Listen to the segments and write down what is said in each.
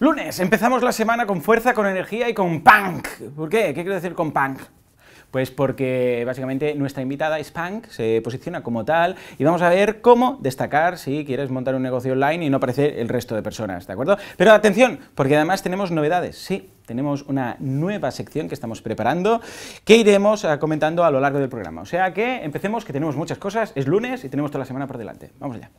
Lunes, empezamos la semana con fuerza, con energía y con punk. ¿Por qué? ¿Qué quiero decir con punk? Pues porque básicamente nuestra invitada es punk, se posiciona como tal y vamos a ver cómo destacar si quieres montar un negocio online y no aparecer el resto de personas, ¿de acuerdo? Pero atención, porque además tenemos novedades, sí, tenemos una nueva sección que estamos preparando que iremos ah, comentando a lo largo del programa. O sea que empecemos, que tenemos muchas cosas, es lunes y tenemos toda la semana por delante. Vamos allá.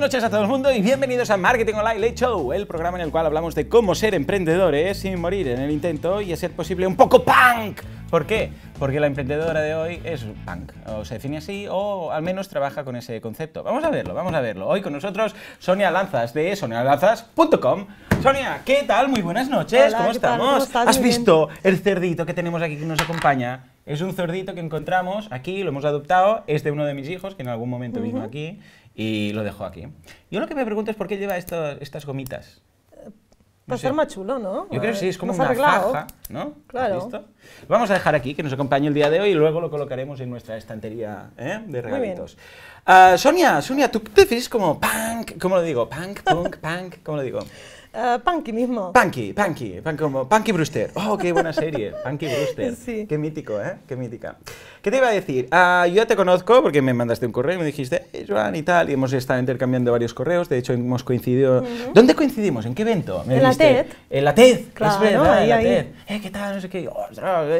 noches a todo el mundo y bienvenidos a Marketing Online Late Show, el programa en el cual hablamos de cómo ser emprendedores sin morir en el intento y hacer posible un poco punk. ¿Por qué? Porque la emprendedora de hoy es punk, o se define así, o al menos trabaja con ese concepto. Vamos a verlo, vamos a verlo. Hoy con nosotros Sonia Lanzas de sonialanzas.com. Sonia, ¿qué tal? Muy buenas noches, ¿cómo estamos? ¿Has visto el cerdito que tenemos aquí que nos acompaña? Es un cerdito que encontramos aquí, lo hemos adoptado, es de uno de mis hijos que en algún momento vino aquí y lo dejo aquí. Yo lo que me pregunto es por qué lleva esto, estas gomitas. para pues ser más chulo, ¿no? Yo creo que sí, es como una faja, ¿no? Claro. vamos a dejar aquí, que nos acompañe el día de hoy y luego lo colocaremos en nuestra estantería ¿eh? de regalitos. Ah, Sonia, Sonia, ¿tú te fís como punk? ¿Cómo lo digo? ¿Punk, punk, punk? ¿Cómo lo digo? Ah, punky mismo. Punky, Punky, punk, como Punky Brewster. Oh, qué buena serie, Punky Brewster. Sí. Qué mítico, ¿eh? Qué mítica. ¿Qué te iba a decir? Ah, yo ya te conozco porque me mandaste un correo y me dijiste, hey, eh, Joan y tal, y hemos estado intercambiando varios correos, de hecho hemos coincidido... ¿Dónde coincidimos? ¿En qué evento? en la TED. En la TED, claro, es ahí, ahí. Eh, ¿Qué tal? No sé qué.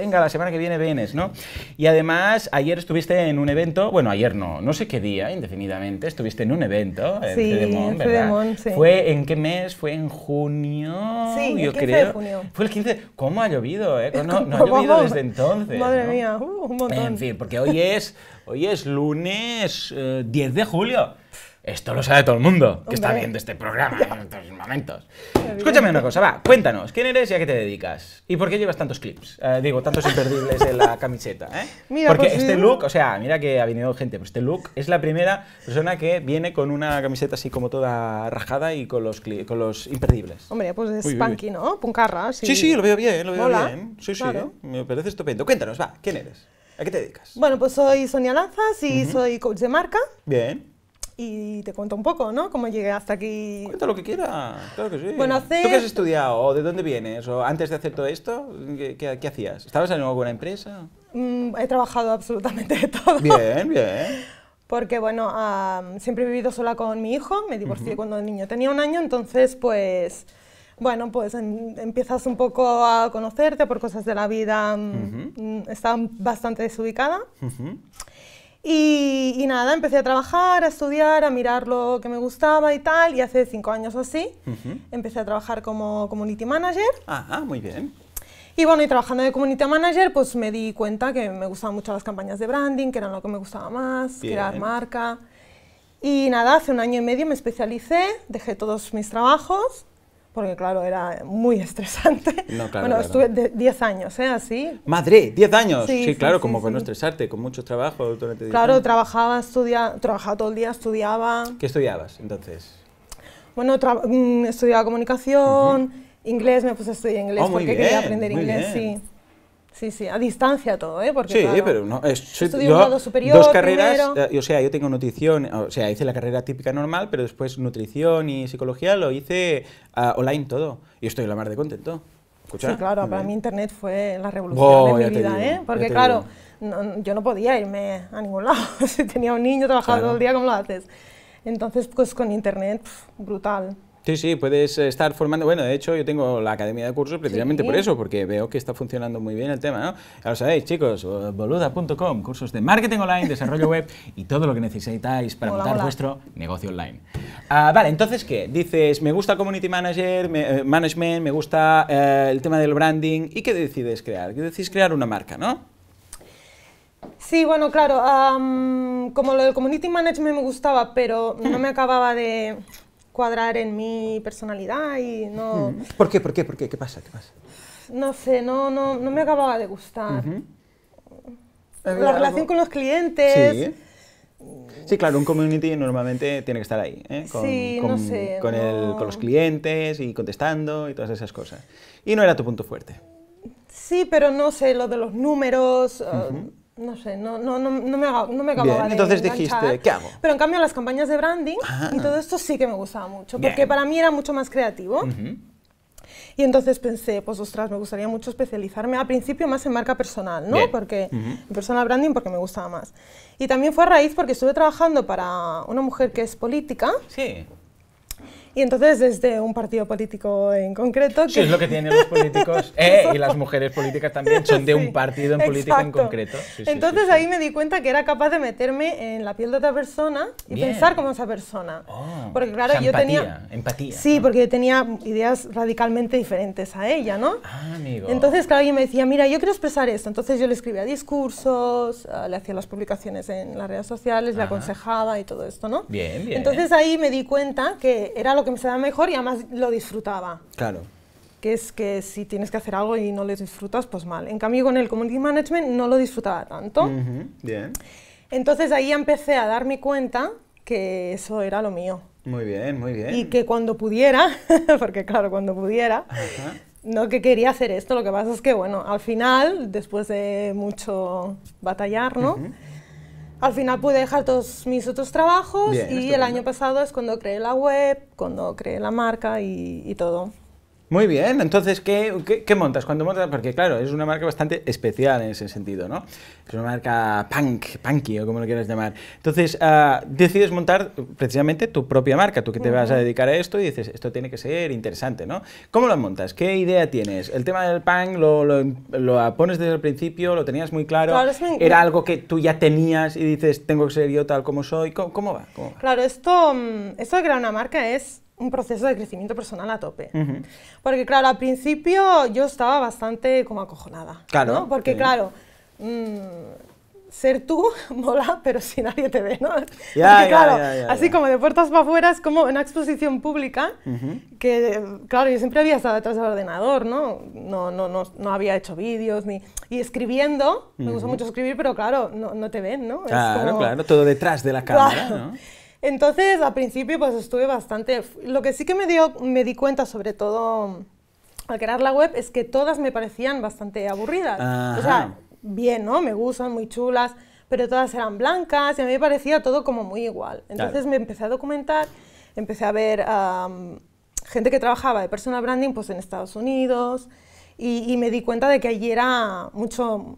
venga, la semana que viene vienes, ¿no? Y además, ayer estuviste en un evento, bueno, ayer no, no sé qué día, indefinidamente, estuviste en un evento sí, ¿verdad? ¿Fue en qué mes? ¿Fue en junio? Sí, yo el 15 creo. de junio. Fue el 15 ¿Cómo ha llovido, eh? No, ha llovido desde entonces. Madre mía, uh, un montón en fin, porque hoy es, hoy es lunes 10 eh, de julio. Esto lo sabe todo el mundo que está viendo este programa en estos momentos. Escúchame una cosa, va, cuéntanos, ¿quién eres y a qué te dedicas? ¿Y por qué llevas tantos clips? Eh, digo, tantos imperdibles en la camiseta, ¿eh? Mira, Porque pues, este eh, look, o sea, mira que ha venido gente, pero pues este look es la primera persona que viene con una camiseta así como toda rajada y con los, con los imperdibles. Hombre, pues es ¿no? Puncarra, sí. Sí, sí, lo veo bien, lo veo bien. Sí, sí, me parece estupendo. Cuéntanos, va, ¿quién eres? ¿A qué te dedicas? Bueno, pues soy Sonia Lanzas y soy coach de marca. Bien. Y te cuento un poco, ¿no? Cómo llegué hasta aquí. Cuenta lo que quiera. claro que sí. Bueno, ¿Tú qué has estudiado? ¿De dónde vienes? ¿O antes de hacer todo esto, qué, hacías? ¿Estabas en alguna empresa? Mm, he trabajado absolutamente de todo. Bien, bien porque bueno, siempre he vivido sola con mi hijo, me divorcié cuando el niño tenía un año, entonces pues bueno, pues empiezas un poco a conocerte por cosas de la vida, mm, mm, estaba bastante desubicada. y, nada, empecé a trabajar, a estudiar, a mirar lo que me gustaba y tal, y hace cinco años o así empecé a trabajar como community manager. Ah, muy bien. Y bueno, y trabajando de community manager, pues me di cuenta que me gustaban mucho las campañas de branding, que eran lo que me gustaba más, crear marca. Y nada, hace un año y medio me especialicé, dejé todos mis trabajos porque claro, era muy estresante. No, bueno, estuve 10 años, ¿eh? Así. Madre, 10 años. Sí, claro, como para no estresarte, con muchos trabajos Claro, trabajaba, estudiaba, trabajaba todo el día, estudiaba. ¿Qué estudiabas entonces? Bueno, mm, estudiaba comunicación, inglés, me puse a estudiar inglés oh, porque quería aprender inglés, sí. Sí, sí, a distancia todo, ¿eh? Porque, sí, pero no, estudié un grado superior. Dos carreras, eh, o sea, yo tengo nutrición, o sea, hice la carrera típica normal, pero después nutrición y psicología lo hice ah, online todo. Y estoy la mar de contento. Sí, claro, para mí Internet fue la revolución de mi vida, ¿eh? Porque, claro, yo no podía irme a ningún lado. si tenía un niño, trabajaba todo el día, ¿cómo lo haces? Entonces, pues con Internet, brutal. Sí, sí, puedes estar formando. Bueno, de hecho, yo tengo la academia de cursos precisamente por eso, porque veo que está funcionando muy bien el tema, ¿no? Ya lo sabéis, chicos, boluda.com, cursos de marketing online, desarrollo web y todo lo que necesitáis para montar vuestro negocio online. Ah, vale, entonces, ¿qué? Dices, me gusta community manager, eh, management, me gusta eh, el tema del branding. ¿Y qué decides crear? ¿Qué decís crear una marca, no? Sí, bueno, claro, como lo del community management me gustaba, pero no me acababa de cuadrar en mi personalidad y no... ¿Por qué? ¿Por qué? ¿Por qué? ¿Qué pasa? ¿Qué pasa? No sé, no, no, no me acababa de gustar. La relación con los clientes... Sí. claro, un community normalmente tiene que estar ahí, ¿eh? con, sí, no sé, con, el, con, los clientes y contestando y todas esas cosas. Y no era tu punto fuerte. Sí, pero no sé, lo de los números, eh, no sé, no, no, no, no me, no me acababa entonces dijiste, ¿qué hago? Pero en cambio las campañas de branding ah. y todo esto sí que me gustaba mucho, porque para mí era mucho más creativo. Y entonces pensé, pues ostras, me gustaría mucho especializarme al principio más en marca personal, ¿no? Porque personal branding porque me gustaba más. Y también fue a raíz porque estuve trabajando para una mujer que es política. Sí. Y entonces desde un partido político en concreto. Que... Sí, es lo que tienen los políticos. Eh, y las mujeres políticas también son de un partido en político en concreto. entonces ahí me di cuenta que era capaz de meterme en la piel de otra persona y pensar como esa persona. Oh. porque claro, yo tenía... Empatía. Sí, porque yo tenía ideas radicalmente diferentes a ella, ¿no? Ah, amigo. Entonces, claro, alguien me decía, mira, yo quiero expresar esto. Entonces yo le escribía discursos, eh, le hacía las publicaciones en las redes sociales, le aconsejaba y todo esto, ¿no? Bien, bien. Entonces ahí me di cuenta que era la que me se da mejor y además lo disfrutaba. Claro. Que es que si tienes que hacer algo y no lo disfrutas, pues mal. En cambio, con el community management no lo disfrutaba tanto. Bien. Entonces ahí empecé a darme cuenta que eso era lo mío. Muy bien, muy bien. Y que cuando pudiera, porque claro, cuando pudiera, no que quería hacer esto, lo que pasa es que, bueno, al final, después de mucho batallar, ¿no? al final pude dejar todos mis otros trabajos y el año pasado es cuando creé la web, cuando creé la marca y todo. Muy bien, entonces, ¿qué, montas? cuando montas? Porque claro, es una marca bastante especial en ese sentido, ¿no? Es una marca punk, punky o como lo quieras llamar. Entonces, ah, decides montar precisamente tu propia marca, tú que te vas a dedicar a esto y dices, esto tiene que ser interesante, ¿no? ¿Cómo lo montas? ¿Qué idea tienes? ¿El tema del punk lo, pones desde el principio? ¿Lo tenías muy claro? ¿Era algo que tú ya tenías y dices, tengo que ser yo tal como soy? ¿Cómo, va? Claro, esto, mm, esto de crear una marca es un proceso de crecimiento personal a tope. Porque claro, al principio yo estaba bastante como acojonada. Claro. ¿no? Porque claro, mm, ser tú mola, pero si nadie te ve, ¿no? Ya, así como de puertas para afuera es como una exposición pública que, claro, yo siempre había estado detrás del ordenador, ¿no? No, no, no, había hecho vídeos ni... Y escribiendo, me gusta mucho escribir, pero claro, no, te ven, ¿no? Claro, claro, todo detrás de la cámara, ¿no? Entonces, al principio, pues estuve bastante... Lo que sí que me, dio, me di cuenta, sobre todo al crear la web, es que todas me parecían bastante aburridas. O sea, bien, ¿no? Me gustan, muy chulas, pero todas eran blancas y a mí me parecía todo como muy igual. Entonces me empecé a documentar, empecé a ver gente que trabajaba de personal branding pues, en Estados Unidos y, me di cuenta de que allí era mucho,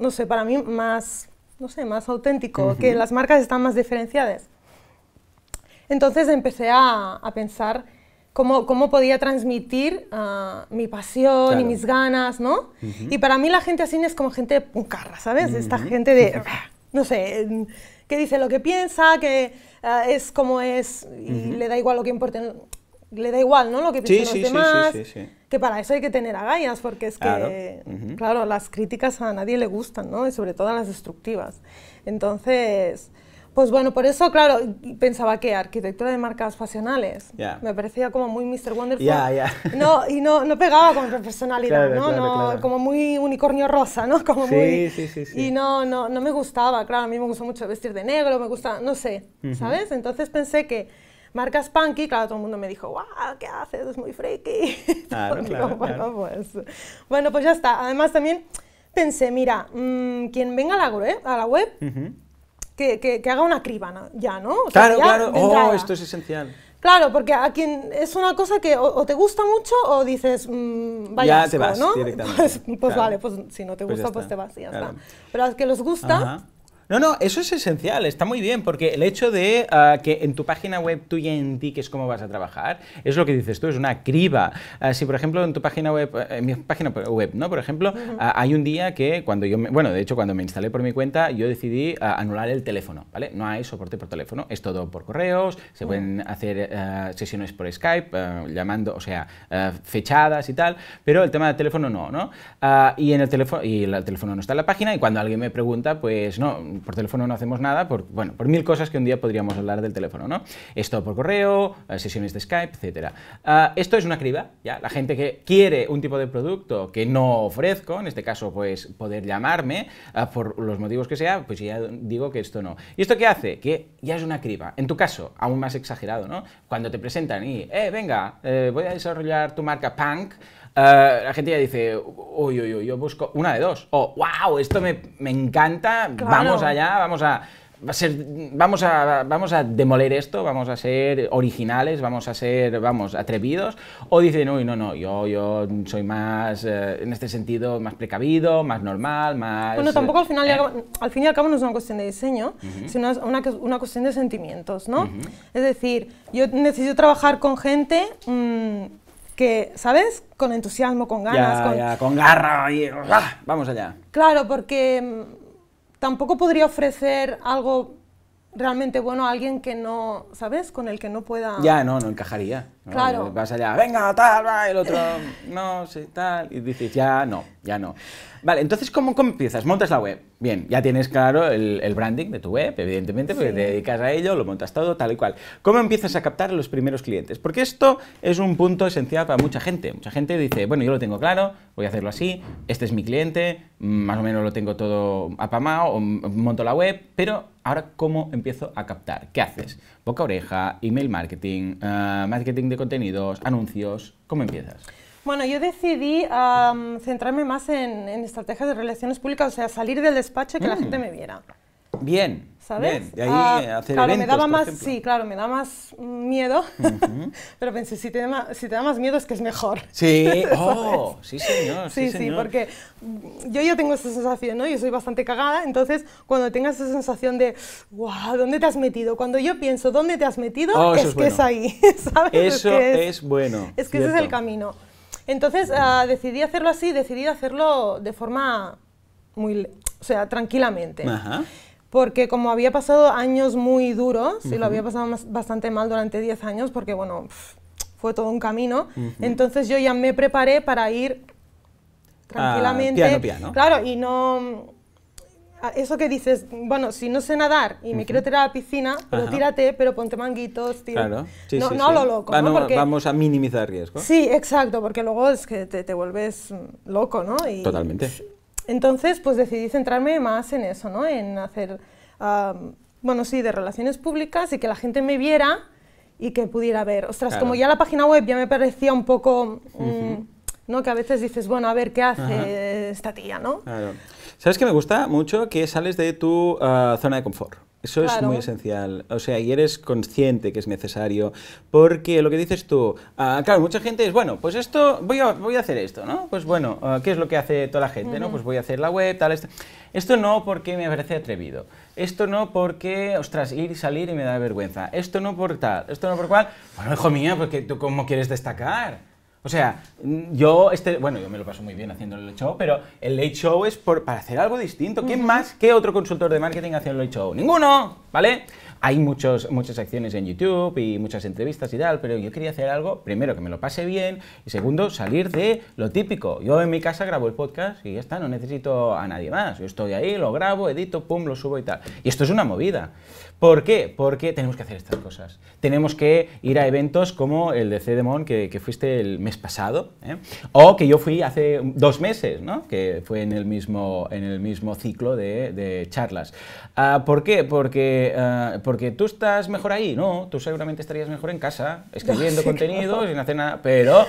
no sé, para mí más, no sé, más auténtico, que las marcas están más diferenciadas. Entonces empecé a, pensar cómo, podía transmitir ah, mi pasión y mis ganas, ¿no? Y para mí la gente así es como gente puncarra, ¿sabes? Esta gente de, no sé, que dice lo que piensa, que ah, es como es y le da igual lo que importe, le da igual, ¿no? Lo que piensan los sí, demás. que para eso hay que tener agallas, porque es que, claro, las críticas a nadie le gustan, ¿no? Y sobre todo las destructivas. Entonces pues bueno, por eso, claro, pensaba que arquitectura de marcas pasionales. Me parecía como muy Mr. Wonderful. No, y no, no pegaba con mi personalidad, ¿no? Como muy unicornio rosa, ¿no? Como Y no, no, no me gustaba, claro, a mí me gusta mucho vestir de negro, me gusta, no sé, ¿sabes? Entonces pensé que marcas punky, claro, todo el mundo me dijo, guau, ¿qué haces? Es muy freaky. Claro, pues claro, pues, bueno, Pues, ya está. Además también pensé, mira, mm, quien venga a la, web, ¿eh? a la web que, que, que haga una cribana, ya, ¿no? claro, claro, oh, esto es esencial. Claro, porque a quien es una cosa que o, te gusta mucho o dices, mm, vaya, ya te vas ¿no? Directamente. Pues, pues vale, pues si no te pues gusta, pues, te vas y ya está. Pero a que les gusta, no, no, eso es esencial, está muy bien, porque el hecho de ah, que en tu página web tú ya indiques cómo vas a trabajar, es lo que dices tú, es una criba. Ah, si, por ejemplo, en tu página web, eh, en mi página web, ¿no? Por ejemplo, ah, hay un día que cuando yo, me, bueno, de hecho, cuando me instalé por mi cuenta, yo decidí anular el teléfono, ¿vale? No hay soporte por teléfono, es todo por correos, se mm. pueden hacer eh, sesiones por Skype, eh, llamando, o sea, fechadas y tal, pero el tema del teléfono no, ¿no? y en el teléfono, y el teléfono no está en la página, y cuando alguien me pregunta, pues no, por teléfono no hacemos nada, por, bueno, por mil cosas que un día podríamos hablar del teléfono, ¿no? Esto por correo, eh, sesiones de Skype, etc. Ah, esto es una criba, ¿ya? La gente que quiere un tipo de producto que no ofrezco, en este caso, pues poder llamarme, ah, por los motivos que sea, pues ya digo que esto no. ¿Y esto qué hace? Que ya es una criba. En tu caso, aún más exagerado, ¿no? Cuando te presentan y, eh, venga, eh, voy a desarrollar tu marca Punk, eh, la gente ya dice, uy, uy, uy, yo busco una de dos. O, wow, esto me, encanta, vamos allá, vamos a... ser, vamos, a, vamos a demoler esto, vamos a ser originales, vamos a ser, vamos, atrevidos, o dicen, uy, no, no, yo, yo soy más, eh, en este sentido, más precavido, más normal, más... Bueno, tampoco al final, eh, al, fin y al cabo no es una cuestión de diseño, sino es una, una, cuestión de sentimientos, ¿no? Es decir, yo necesito trabajar con gente... Mm, que, ¿sabes? Con entusiasmo, con ganas. con... Ya, con garra y... ¡ah! Vamos allá. Claro, porque mm, tampoco podría ofrecer algo realmente bueno a alguien que no, ¿sabes? Con el que no pueda... Ya, no, no encajaría. Claro. Vas allá, venga, tal, va, el otro, no, sé, tal, y dices, ya no, ya no. Vale, entonces, ¿cómo, empiezas? Montas la web. Bien, ya tienes claro el, branding de tu web, evidentemente, porque te dedicas a ello, lo montas todo, tal y cual. ¿Cómo empiezas a captar a los primeros clientes? Porque esto es un punto esencial para mucha gente. Mucha gente dice, bueno, yo lo tengo claro, voy a hacerlo así, este es mi cliente, más o menos lo tengo todo apamado, monto la web, pero ahora, ¿cómo empiezo a captar? ¿Qué haces? boca oreja, email marketing, eh, marketing de contenidos, anuncios. ¿Cómo empiezas? Bueno, yo decidí centrarme más en, estrategias de relaciones públicas, o sea, salir del despacho y que la mm. gente me viera. Bien. ¿Sabes? Bien. De ahí ah, eh, hacer claro, me daba más, sí, claro, me da más miedo, pero pensé, si te, da, si te da más miedo es que es mejor. Sí, oh, sí señor, sí, porque yo ya tengo esa sensación, ¿no? Yo soy bastante cagada, entonces cuando tengas esa sensación de, wow, ¿dónde te has metido? Cuando yo pienso, ¿dónde te has metido? Oh, es, que es ahí, ¿sabes? Eso es, bueno. Es que ese es el camino. Entonces ah, decidí hacerlo así, decidí hacerlo de forma muy, o sea, tranquilamente. Ajá porque como había pasado años muy duros, y lo había pasado bastante mal durante 10 años, porque bueno, fue todo un camino, entonces yo ya me preparé para ir tranquilamente. Ah, claro, y no... Eso que dices, bueno, si no sé nadar y me quiero tirar a la piscina, pero pues tírate, pero ponte manguitos, tira. Claro. no, lo loco, ¿no? Vamos a minimizar riesgo. Sí, exacto, porque luego es que te, vuelves loco, ¿no? Y, Totalmente. Entonces, pues decidí centrarme más en eso, ¿no? En hacer, bueno, sí, de relaciones públicas y que la gente me viera y que pudiera ver. Ostras, como ya la página web ya me parecía un poco, mm, ¿no? Que a veces dices, bueno, a ver qué hace esta tía, ¿no? ¿Sabes que me gusta mucho? Que sales de tu ah, zona de confort. Eso es muy esencial. O sea, y eres consciente que es necesario. Porque lo que dices tú, ah, claro, mucha gente es, bueno, pues esto, voy a, voy a hacer esto, ¿no? Pues bueno, ah, ¿qué es lo que hace toda la gente, no? Pues voy a hacer la web, tal, esto. Esto no porque me parece atrevido. Esto no porque, ostras, ir y salir y me da vergüenza. Esto no por tal, esto no por cual. Bueno, hijo mío, porque pues tú cómo quieres destacar. O sea, yo este, bueno, yo me lo paso muy bien haciendo el late show, pero el late show es por, para hacer algo distinto. ¿Quién más? ¿Qué otro consultor de marketing hace el late show? Ninguno, ¿vale? Hay muchos, muchas acciones en YouTube y muchas entrevistas y tal, pero yo quería hacer algo, primero, que me lo pase bien, y segundo, salir de lo típico. Yo en mi casa grabo el podcast y ya está, no necesito a nadie más. Yo estoy ahí, lo grabo, edito, pum, lo subo y tal. Y esto es una movida. ¿Por qué? Porque tenemos que hacer estas cosas. Tenemos que ir a eventos como el de CDMON que, que fuiste el mes pasado, ¿eh? o que yo fui hace dos meses, ¿no? que fue en el mismo, en el mismo ciclo de, charlas. Ah, ¿Por qué? Porque, ah, porque tú estás mejor ahí, ¿no? Tú seguramente estarías mejor en casa, escribiendo viendo sí, en claro. sin nada, pero,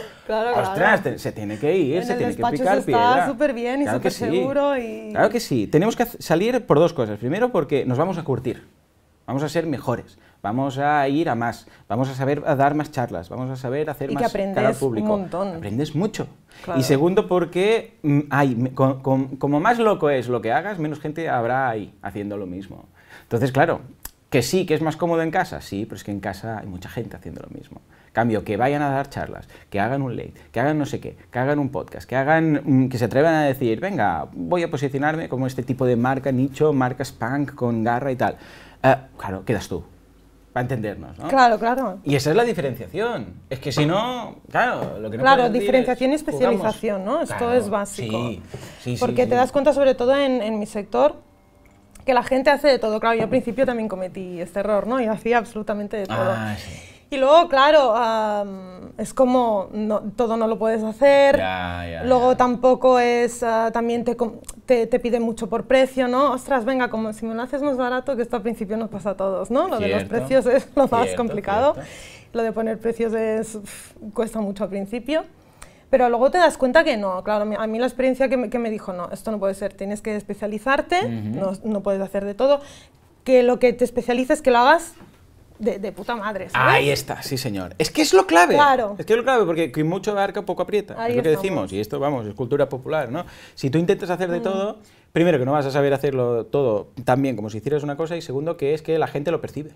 ostras, se tiene que ir, se tiene que picar se está súper bien y súper seguro. Y... Claro que sí. Tenemos que salir por dos cosas. Primero, porque nos vamos a curtir vamos a ser mejores, vamos a ir a más, vamos a saber a dar más charlas, vamos a saber hacer más cara al público. Un montón. Aprendes mucho. Y segundo, porque mm, hay, como más loco es lo que hagas, menos gente habrá ahí haciendo lo mismo. Entonces, claro, que sí, que es más cómodo en casa, sí, pero es que en casa hay mucha gente haciendo lo mismo. Cambio, que vayan a dar charlas, que hagan un late, que hagan no sé qué, que hagan un podcast, que hagan, mm, que se atrevan a decir, venga, voy a posicionarme como este tipo de marca nicho, marca punk con garra y tal. Ah, claro, quedas tú. Para entendernos, ¿no? Claro, claro. Y esa es la diferenciación. Es que si no, claro, lo que no Claro, diferenciación y especialización, ¿no? Esto es básico. Sí, sí, Porque te das cuenta, sobre todo en, mi sector, que la gente hace de todo. Claro, yo al principio también cometí este error, ¿no? Y hacía absolutamente de todo. Ah, sí. Y luego, claro, es como todo no lo puedes hacer. luego tampoco es, ah, también te, te, mucho por precio, ¿no? Ostras, venga, como si me lo haces más barato, que esto al principio nos pasa a todos, ¿no? Lo de los precios es lo más complicado. Lo de poner precios es, cuesta mucho al principio. Pero luego te das cuenta que no, claro, a mí la experiencia que me, dijo, no, esto no puede ser, tienes que especializarte, no, no puedes hacer de todo, que lo que te especialices, que lo hagas de, puta madre. Ahí está, sí señor. Es que es lo clave. Claro. Es que es lo clave, porque quien mucho abarca poco aprieta. lo que decimos, y esto, vamos, es cultura popular, ¿no? Si tú intentas hacer de mm. todo, primero que no vas a saber hacerlo todo tan bien como si hicieras una cosa, y segundo que es que la gente lo percibe.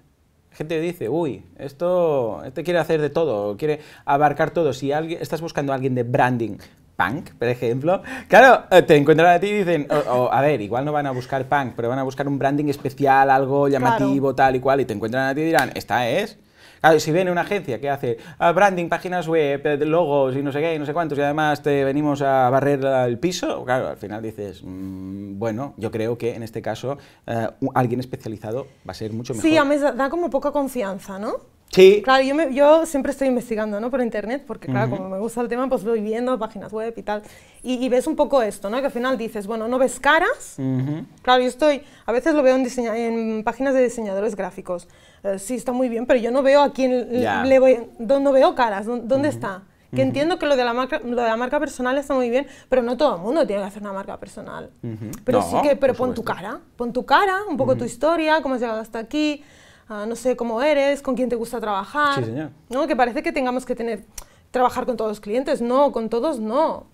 La gente dice, uy, esto, te este quiere hacer de todo, quiere abarcar todo. Si alguien, estás buscando a alguien de branding, punk, por ejemplo. Claro, eh, te encuentran a ti y dicen, a ver, igual no van a buscar punk, pero van a buscar un branding especial, algo llamativo, tal y cual, y te encuentran a ti y dirán, esta es. Claro, si viene una agencia que hace ah, branding, páginas web, eh, logos y no sé qué, y no sé cuántos, y además te venimos a barrer el piso, claro, al final dices, mm, bueno, yo creo que en este caso eh, alguien especializado va a ser mucho mejor. Sí, a mí da como poca confianza, ¿no? Sí. Claro, yo, siempre estoy investigando, ¿no? Por internet, porque claro, como me gusta el tema, pues voy viendo páginas web y tal. Y, ves un poco esto, ¿no? Que al final dices, bueno, no ves caras. Claro, yo estoy, a veces lo veo en, en páginas de diseñadores gráficos. Eh, sí, está muy bien, pero yo no veo a quién le voy, veo caras, ¿dónde está? Que entiendo que lo de, la marca, de la marca personal está muy bien, pero no todo el mundo tiene que hacer una marca personal. Pero sí que, pero pon tu cara, pon tu cara, un poco tu historia, cómo has llegado hasta aquí, no sé cómo eres, con quién te gusta trabajar. ¿no? Que parece que tengamos que tener, trabajar con todos los clientes. No, con todos no.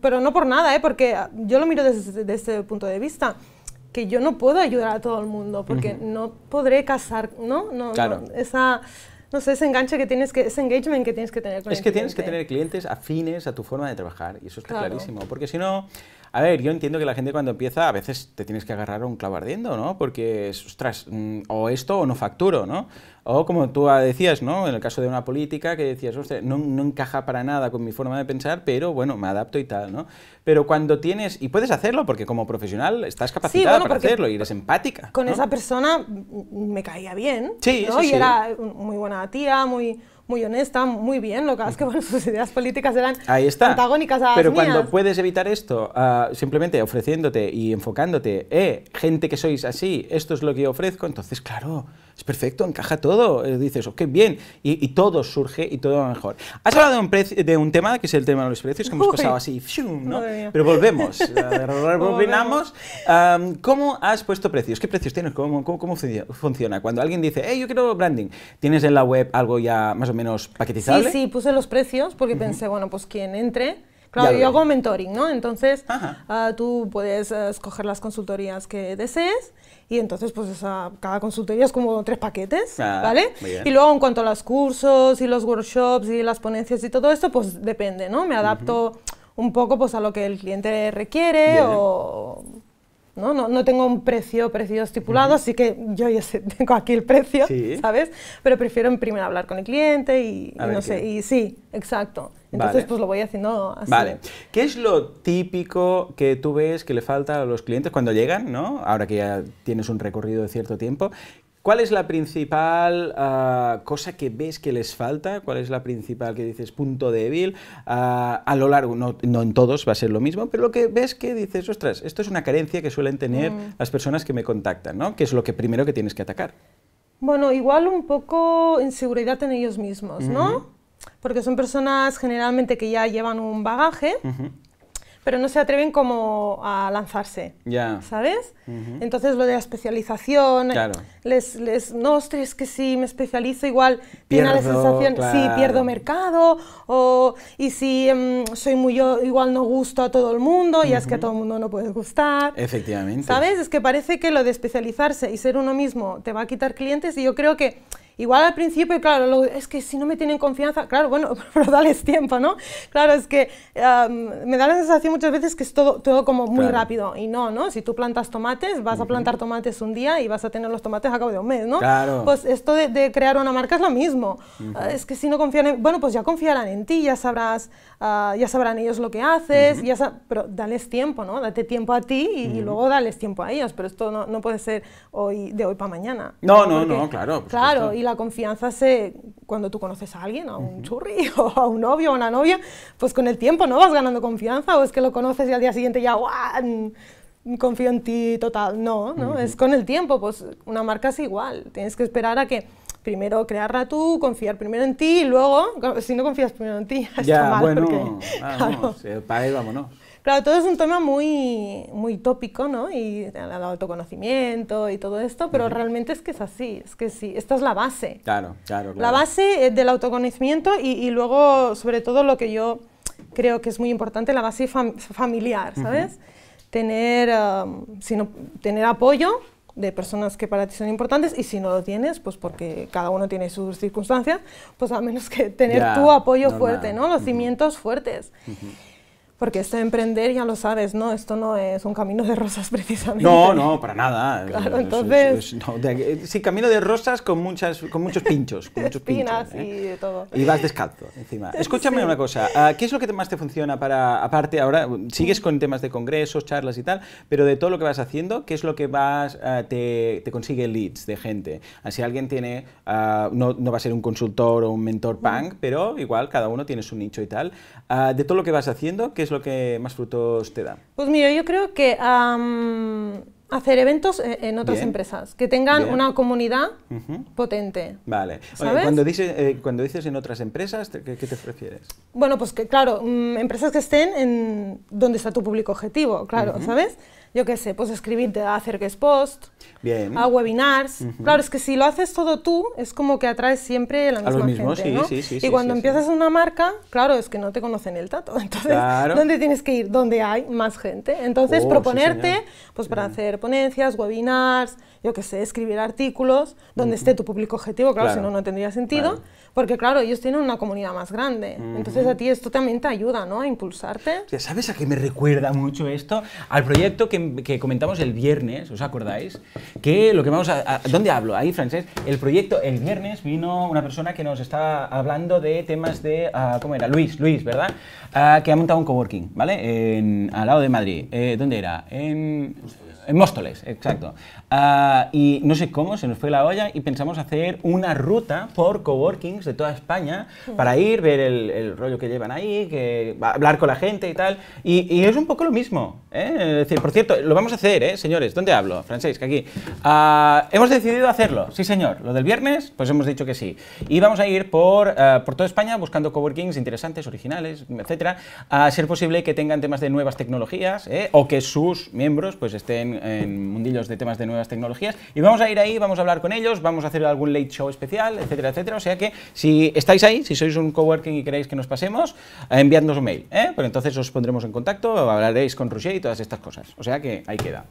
Pero no por nada, ¿eh? porque yo lo miro desde, este punto de vista que yo no puedo ayudar a todo el mundo porque no podré casar, ¿no? no claro. esa, no sé, ese enganche que tienes que, ese engagement que tienes que tener con Es que tienes que tener clientes afines a tu forma de trabajar y eso está clarísimo, porque si no, a ver, yo entiendo que la gente cuando empieza a veces te tienes que agarrar un clavo ardiendo, ¿no? Porque ostras, mm, o esto o no facturo, ¿no? O como tú decías, ¿no? En el caso de una política que decías, ostras, no, encaja para nada con mi forma de pensar, pero bueno, me adapto y tal, ¿no? Pero cuando tienes, y puedes hacerlo porque como profesional estás capacitada para hacerlo y eres empática. Con esa persona me caía bien, sí, ¿no? y era muy buena tía, muy muy honesta, muy bien, lo que es que sus ideas políticas eran Ahí antagónicas a Pero cuando puedes evitar esto, ah, simplemente ofreciéndote y enfocándote, eh, gente que sois así, esto es lo que yo ofrezco, entonces claro, es perfecto, encaja todo, eh, dices, ok, oh, bien, y, todo surge y todo va mejor. Has hablado de un, de un, tema que es el tema de los precios, que hemos pasado así, Pero volvemos, eh, volvemos. ¿Cómo has puesto precios? ¿Qué precios tienes? ¿Cómo, cómo, funciona? Cuando alguien dice, hey, eh, yo quiero branding, ¿tienes en la web algo ya más o menos menos paquetizable. Sí, sí, puse los precios porque pensé, bueno, pues quien entre. Claro, yo hago mentoring, ¿no? Entonces ah, tú puedes eh, escoger las consultorías que desees y entonces pues cada consultoría es como tres paquetes, ah, ¿vale? Y luego en cuanto a los cursos y los workshops y las ponencias y todo esto, pues depende, ¿no? Me adapto un poco pues a lo que el cliente requiere o ¿no? No, no tengo un precio, precio estipulado, así que yo ya tengo aquí el precio, ¿sabes? Pero prefiero en lugar hablar con el cliente y, no sé, y sí, exacto. Entonces, pues lo voy haciendo así. Vale. ¿Qué es lo típico que tú ves que le falta a los clientes cuando llegan, ¿no? Ahora que ya tienes un recorrido de cierto tiempo, ¿Cuál es la principal ah, cosa que ves que les falta? ¿Cuál es la principal que dices punto débil? Ah, a lo largo, no, en todos va a ser lo mismo, pero lo que ves que dices, ostras, esto es una carencia que suelen tener mm. las personas que me contactan, ¿no? Que es lo que primero que tienes que atacar. Bueno, igual un poco inseguridad en ellos mismos, ¿no? Porque son personas generalmente que ya llevan un bagaje pero no se atreven como a lanzarse, ¿sabes? Entonces lo de la especialización, claro. les, les, no, es que si me especializo igual pierdo, tiene la sensación, pierdo mercado, o, y si em, soy muy yo, igual no gusto a todo el mundo, y es que a todo el mundo no puede gustar. Efectivamente. ¿Sabes? Es que parece que lo de especializarse y ser uno mismo te va a quitar clientes y yo creo que Igual al principio, claro, es que si no me tienen confianza, claro, bueno, pero dales tiempo, ¿no? Claro, es que me da la sensación muchas veces que es todo, todo como muy rápido y no, ¿no? Si tú plantas tomates, vas a plantar tomates un día y vas a tener los tomates a cabo de un mes, ¿no? Claro. Pues esto de, crear una marca es lo mismo. es que si no confían bueno, pues ya confiarán en ti, ya sabrás, ah, ya sabrán ellos lo que haces, ya pero dales tiempo, ¿no? Date tiempo a ti y, luego dales tiempo a ellos, pero esto no, no puede ser hoy, de hoy para mañana. No, no, no, claro. Claro, la confianza se, cuando tú conoces a alguien, a un churri o a un novio o una novia, pues con el tiempo no vas ganando confianza o es que lo conoces y al día siguiente ya, ¡guau! Mm, confío en ti total. No, ¿no? es con el tiempo, pues una marca es igual, tienes que esperar a que primero crearla tú, confiar primero en ti y luego, si no confías primero en ti, ya, está mal. Bueno, eh, para Claro, todo es un tema muy, muy tópico, ¿no? Y el autoconocimiento y todo esto, pero realmente es que es así, es que sí, esta es la base. Claro, claro, La base eh, del autoconocimiento y, luego, sobre todo, lo que yo creo que es muy importante, la base familiar, ¿sabes? Tener, sino, tener apoyo de personas que para ti son importantes y si no lo tienes, pues porque cada uno tiene sus circunstancias, pues al menos que tener tu apoyo fuerte, ¿no? Los cimientos fuertes. Porque este emprender, ya lo sabes, ¿no? Esto no es un camino de rosas precisamente. No, no, para nada. Claro, entonces... Eh, sí, camino de rosas con, muchas, con muchos pinchos. Con muchos pinchos, ¿eh? y todo. Y vas descalzo encima. Escúchame una cosa, ¿qué es lo que más te funciona para, aparte ahora, sigues con temas de congresos, charlas y tal, pero de todo lo que vas haciendo, ¿qué es lo que vas, eh, te, te consigue leads de gente? Ah, si alguien tiene, ah, no, no, va a ser un consultor o un mentor mm. punk, pero igual cada uno tiene su nicho y tal. Ah, de todo lo que vas haciendo, ¿qué es lo que más frutos te da? Pues mira, yo creo que hacer eventos eh, en otras empresas, que tengan una comunidad potente. Vale. Cuando, dices, eh, cuando dices en otras empresas, ¿qué, te prefieres? Bueno, pues que claro, mm, empresas que estén en donde está tu público objetivo, claro, ¿sabes? Yo qué sé, pues escribirte a hacer que es post, a webinars. Claro, es que si lo haces todo tú, es como que atraes siempre la misma lo gente, sí, sí, sí, y cuando empiezas una marca, claro, es que no te conocen el tato. Entonces, ¿dónde tienes que ir? Donde hay más gente. Entonces, oh, proponerte, pues para hacer ponencias, webinars, yo que sé, escribir artículos donde esté tu público objetivo, claro, si no, no tendría sentido, porque claro, ellos tienen una comunidad más grande. Entonces a ti esto también te ayuda, ¿no? A impulsarte. Ya sabes a qué me recuerda mucho esto, al proyecto que, comentamos el viernes, ¿os acordáis? Que lo que vamos a, ¿Dónde hablo? Ahí, francés. El proyecto, el viernes vino una persona que nos estaba hablando de temas de, ah, ¿cómo era? Luis, Luis, ¿verdad? Ah, que ha montado un coworking, ¿vale? al lado de Madrid. Eh, ¿Dónde era? En... En Móstoles, exacto. Ah, y no sé cómo, se nos fue la olla y pensamos hacer una ruta por coworkings de toda España para ir, ver el, rollo que llevan ahí, que, hablar con la gente y tal. Y, es un poco lo mismo. ¿eh? Es decir, por cierto, lo vamos a hacer, ¿eh? señores. ¿Dónde hablo? Que aquí. Ah, hemos decidido hacerlo, sí señor. Lo del viernes, pues hemos dicho que sí. Y vamos a ir por, ah, por toda España buscando coworkings interesantes, originales, etcétera, A ser posible que tengan temas de nuevas tecnologías ¿eh? o que sus miembros pues estén en, mundillos de temas de nuevas tecnologías. Y vamos a ir ahí, vamos a hablar con ellos, vamos a hacer algún late show especial, etcétera, etcétera. O sea que si estáis ahí, si sois un coworking y queréis que nos pasemos, enviadnos un mail. ¿eh? Pero entonces os pondremos en contacto, hablaréis con Roger y todas estas cosas. O sea que ahí queda.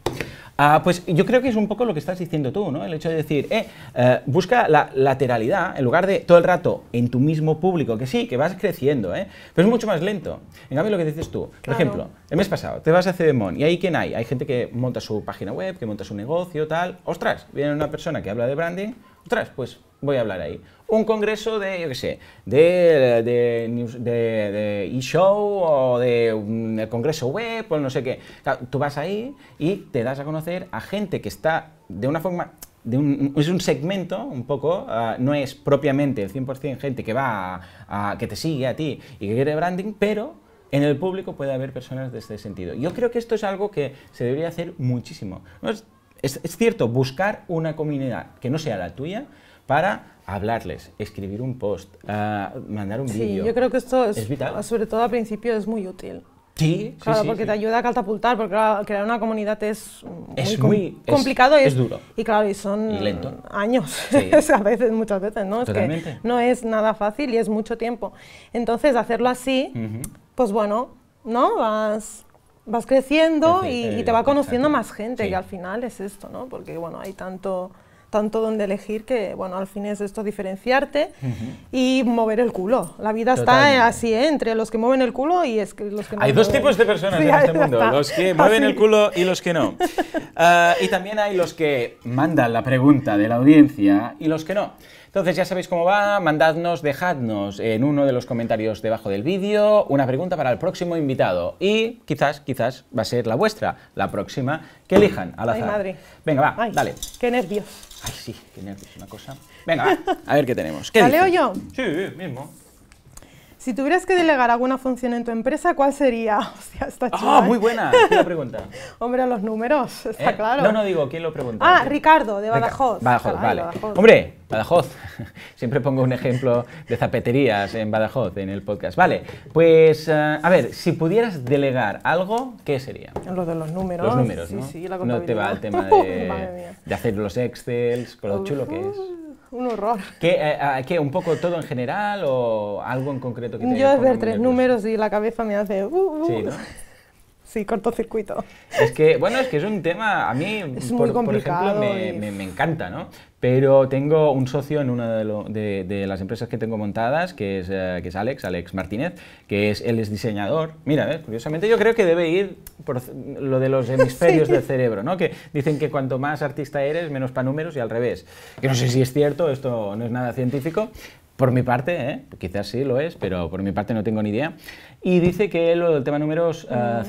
Ah, pues yo creo que es un poco lo que estás diciendo tú, ¿no? El hecho de decir, eh, eh, busca la lateralidad en lugar de todo el rato en tu mismo público, que sí, que vas creciendo, Pero es mucho más lento. En cambio, lo que dices tú, por ejemplo, el mes pasado, te vas a Cedemon y ahí quién hay? Hay gente que monta su página web, que monta su negocio, tal. Ostras, viene una persona que habla de branding. Ostras, pues voy a hablar ahí. Un congreso de, yo qué sé, de de, de, e-show o de un congreso web o no sé qué. tú vas ahí y te das a conocer a gente que está de una forma de es un segmento, un poco, ah, no es propiamente el 100% gente que va a, que te sigue a ti y que quiere branding, pero en el público puede haber personas de este sentido. Yo creo que esto es algo que se debería hacer muchísimo. Es, cierto, buscar una comunidad que no sea la tuya para hablarles, escribir un post, ah, mandar un vídeo. Sí, yo creo que esto es, vital. sobre todo al principio es muy útil. Sí, claro, porque te ayuda a catapultar, porque crear una comunidad es muy, complicado, es, es, duro. Y claro, y son años, a veces, muchas veces, ¿no? Totalmente. Es no es nada fácil y es mucho tiempo. Entonces, hacerlo así, pues bueno, ¿no? Vas, vas creciendo eh, y, te va conociendo más gente, y que al final es esto, ¿no? Porque bueno, hay tanto tanto donde elegir que, bueno, al fin es esto diferenciarte y mover el culo. La vida está así, ¿eh? entre los que mueven el culo y es los que no. Hay dos tipos de personas en este mundo, los que mueven el culo y los que no. Ah, y también hay los que mandan la pregunta de la audiencia y los que no. Entonces ya sabéis cómo va, mandadnos, dejadnos en uno de los comentarios debajo del vídeo una pregunta para el próximo invitado y quizás, quizás va a ser la vuestra, la próxima, que elijan al azar. Ay, madre. Venga, va, dale. Qué nervios. Ay, sí, qué nervios, una cosa. Venga, a ver qué tenemos. ¿Qué leo yo? Sí, mismo. Si tuvieras que delegar alguna función en tu empresa, ¿cuál sería? está chido, ¡Ah, ¿eh? muy buena! ¿Quién lo pregunta? Hombre, los números, ¿Eh? está claro. No, no digo, ¿quién lo pregunta? Ah, Ricardo, de Badajoz. Badajoz, vale. Hombre, Badajoz. Siempre pongo un ejemplo de zapeterías en Badajoz en el podcast. Vale, pues eh, a ver, si pudieras delegar algo, ¿qué sería? Lo de los números. Los números, sí, ¿no? te va el tema de, de hacer los excels, con lo chulo que es un horror. ¿Qué, eh, ¿Un poco todo en general o algo en concreto que te Yo es ver tres números y la cabeza me hace... Uh, uh. Sí, cortocircuito. Es que, bueno, es que es un tema, a mí, por, ejemplo, me, encanta, ¿no? Pero tengo un socio en una de, las empresas que tengo montadas, que es, eh, que es Alex, Alex Martínez, que es, él es diseñador. Mira, curiosamente yo creo que debe ir por lo de los hemisferios del cerebro, ¿no? Que dicen que cuanto más artista eres, menos para números y al revés. Que no sé si es cierto, esto no es nada científico, por mi parte, ¿eh? quizás sí lo es, pero por mi parte no tengo ni idea. Y dice que él, del tema números eh, mm. a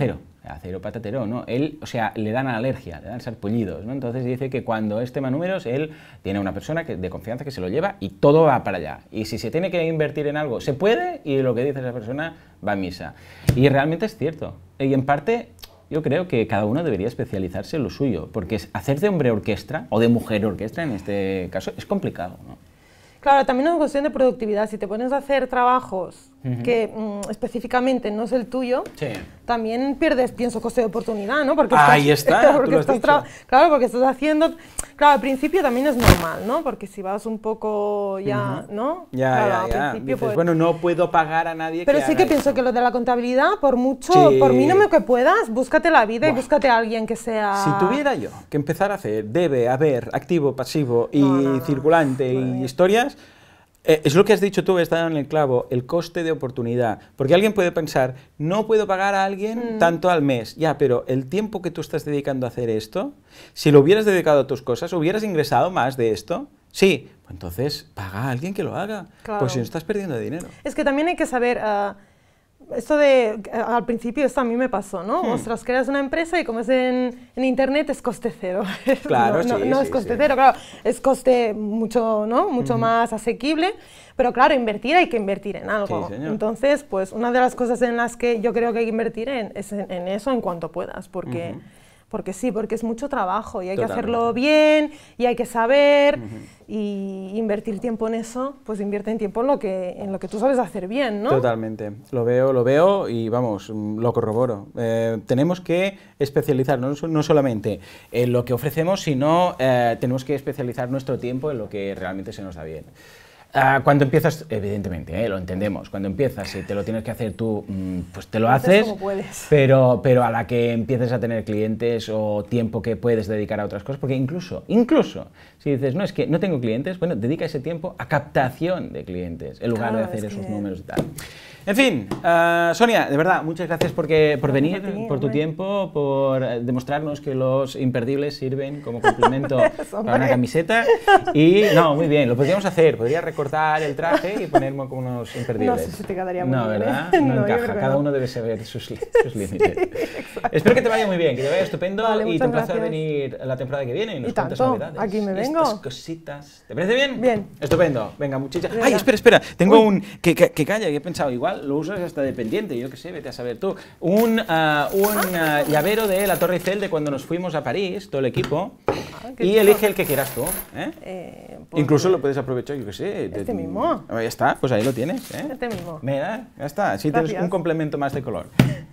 ah, cero, patatero, ¿no? Él, o sea, le dan alergia, le dan sarpullidos, ¿no? Entonces dice que cuando es tema números, él tiene una persona que, de confianza que se lo lleva y todo va para allá. Y si se tiene que invertir en algo, se puede y lo que dice esa persona va a misa. Y realmente es cierto. Y en parte yo creo que cada uno debería especializarse en lo suyo, porque hacer de hombre orquesta o de mujer orquesta en este caso es complicado, ¿no? Claro, también es una cuestión de productividad. Si te pones a hacer trabajos que mm, específicamente no es el tuyo, también pierdes, pienso, coste de oportunidad, ¿no? Porque Ahí está, estás Claro, porque estás haciendo... Claro, al principio también es normal, ¿no? Porque si vas un poco ya, ¿no? Ya, ya, al Principio, pues... bueno, no puedo pagar a nadie. Pero sí que pienso que lo de la contabilidad, por mucho, mí no me que puedas, búscate la vida y búscate a alguien que sea... Si tuviera yo que empezar a hacer debe, haber, activo, pasivo y circulante y historias, eh, es lo que has dicho tú, está en el clavo, el coste de oportunidad. Porque alguien puede pensar, no puedo pagar a alguien mm. tanto al mes. Ya, pero el tiempo que tú estás dedicando a hacer esto, si lo hubieras dedicado a tus cosas, hubieras ingresado más de esto. Sí, pues entonces paga a alguien que lo haga. Pues claro. Pues si no estás perdiendo dinero. Es que también hay que saber... Ah, esto de, eh, al principio esto a mí me pasó, ¿no? Hmm. Ostras, creas una empresa y como es en, en internet es coste cero. Claro, no, no, es coste cero, claro, es coste mucho, ¿no? Mucho más asequible, pero claro, invertir hay que invertir en algo. Entonces, pues una de las cosas en las que yo creo que hay que invertir es en, eso en cuanto puedas, porque porque sí, porque es mucho trabajo y hay que hacerlo bien y hay que saber y invertir tiempo en eso, pues invierte en tiempo en lo que en lo que tú sabes hacer bien, ¿no? Totalmente. Lo veo, lo veo y vamos, lo corroboro. Eh, tenemos que especializar no solamente en lo que ofrecemos, sino eh, tenemos que especializar nuestro tiempo en lo que realmente se nos da bien. Ah, cuando empiezas, evidentemente, eh, lo entendemos, cuando empiezas y te lo tienes que hacer tú, mm, pues te lo haces, Pero, pero a la que empieces a tener clientes o tiempo que puedes dedicar a otras cosas, porque incluso, incluso, si dices, no, es que no tengo clientes, bueno, dedica ese tiempo a captación de clientes, en lugar de hacer esos números y tal. En fin, eh, Sonia, de verdad, muchas gracias porque, por venir, por tu tiempo, por demostrarnos que los imperdibles sirven como complemento para una camiseta. Y no, muy bien, lo podríamos hacer. Podría recortar el traje y ponerme como unos imperdibles. No sé si te quedaría muy no, bien. ¿verdad? ¿eh? No, encaja. Cada uno debe saber sus, límites. Espero que te vaya muy bien, que te vaya estupendo y te emplazo a venir la temporada que viene y nos novedades. Aquí me vengo. Estas cositas. ¿Te parece bien? Bien. Estupendo. Venga, muchachas. Ay, espera, espera. Tengo un. Que, que, que calla, que he pensado igual lo usas hasta dependiente, yo qué sé, vete a saber tú. Un, ah, un ah, llavero de la Torre Eiffel de cuando nos fuimos a París, todo el equipo, ah, y elige el que quieras tú. ¿eh? Eh, pues Incluso lo eh, puedes aprovechar, yo qué sé. Este mismo. ahí está, pues ahí lo tienes. ¿eh? Este mismo. Mira, ya está, si tienes un complemento más de color.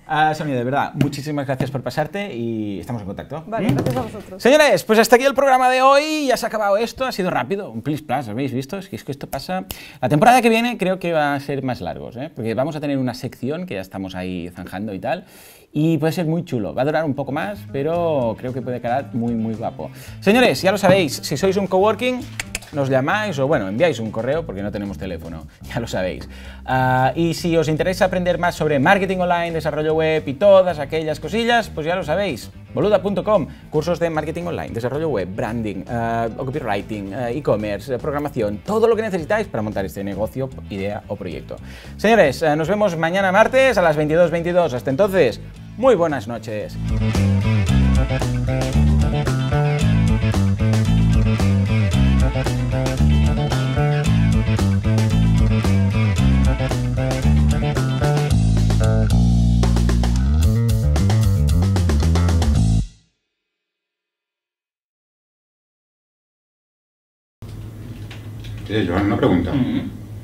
Ah, Sonia, de verdad, muchísimas gracias por pasarte y estamos en contacto. Vale, ¿Mm? gracias a vosotros. Señores, pues hasta aquí el programa de hoy, ya se ha acabado esto, ha sido rápido, un plis plas, ¿habéis visto? Es que, esto pasa... La temporada que viene creo que va a ser más largos, ¿eh? porque vamos a tener una sección que ya estamos ahí zanjando y tal. Y puede ser muy chulo. Va a durar un poco más, pero creo que puede quedar muy, muy guapo. Señores, ya lo sabéis, si sois un coworking, nos llamáis o bueno, enviáis un correo porque no tenemos teléfono, ya lo sabéis. Ah, y si os interesa aprender más sobre marketing online, desarrollo web y todas aquellas cosillas, pues ya lo sabéis. Boluda.com, cursos de marketing online, desarrollo web, branding, ah, copywriting, ah, e-commerce, eh, programación, todo lo que necesitáis para montar este negocio, idea o proyecto. Señores, nos vemos mañana martes a las 22.22. Hasta entonces, muy buenas noches. Yo eh, una pregunta.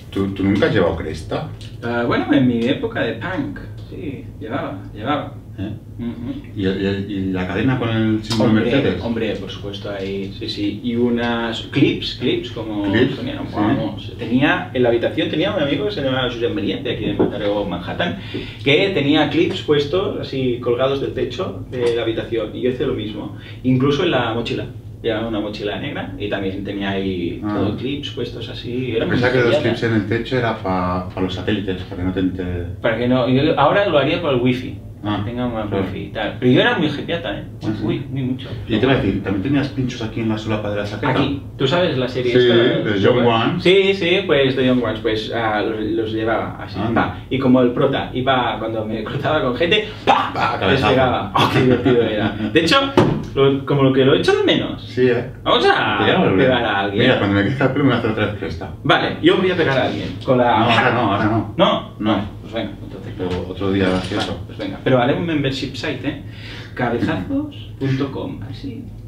¿Tú, nunca has llevado cresta? Ah, bueno, en mi época de punk, sí, llevaba, llevaba. ¿Eh? y, la cadena con el símbolo hombre, Mercedes? Hombre, por supuesto, ahí, sí, sí. Y unas clips, clips, como ¿Clips? Tenía, en la habitación tenía un amigo que se llamaba Julian Merien, de aquí de Manhattan, que tenía clips puestos, así, colgados del techo de la habitación. Y yo hice lo mismo, incluso en la mochila llevaba una mochila negra y también tenía ahí todos ah. todo clips puestos así. Era Pensaba que los clips en el techo era para los satélites, para que no te... Para que no, yo ahora lo haría con el wifi. Ah. Tenga más una claro. y tal. Pero yo era muy hipiata, ¿eh? Ah, Uy, muy mucho. Y te iba a decir, ¿también tenías pinchos aquí en la solapa de la chaqueta? Aquí. ¿Tú sabes la serie sí, esta? de Young Ones? Sí, sí, pues The Young Ones, pues ah, los, llevaba así, pa. Y como el prota iba, cuando me cruzaba con gente, pa, pa, les pegaba. Oh, qué divertido era. De hecho, como lo que lo he hecho de menos. Sí, ¿eh? Vamos a pegar a alguien. Mira, cuando me quita el pelo me hace otra vez Vale, yo voy a pegar a alguien. Con la... No, ahora no, ahora no. ¿No? No. Pues venga pero otro día gracioso. pues venga, pero haré un membership site, ¿eh? Cabezazos.com, así.